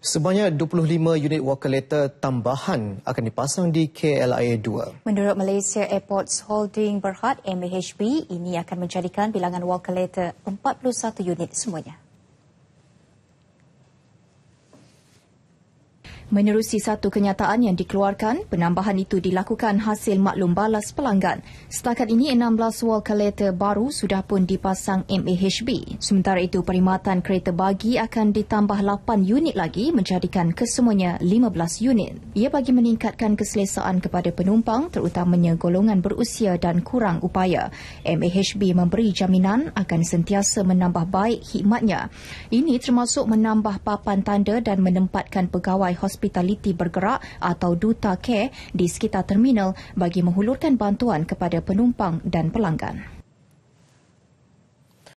Sebanyak 25 unit worker letter tambahan akan dipasang di KLIA 2. Menurut Malaysia Airports Holding Berhad, MAHB, ini akan menjadikan bilangan worker letter 41 unit semuanya. Menerusi satu kenyataan yang dikeluarkan, penambahan itu dilakukan hasil maklum balas pelanggan. Setakat ini, 16 wall collator baru sudah pun dipasang MAHB. Sementara itu, perkhidmatan kereta bagi akan ditambah 8 unit lagi menjadikan kesemuanya 15 unit. Ia bagi meningkatkan keselesaan kepada penumpang terutamanya golongan berusia dan kurang upaya. MAHB memberi jaminan akan sentiasa menambah baik khidmatnya. Ini termasuk menambah papan tanda dan menempatkan pegawai hospital Hospitality Bergerak atau Duta Care di sekitar terminal bagi menghulurkan bantuan kepada penumpang dan pelanggan.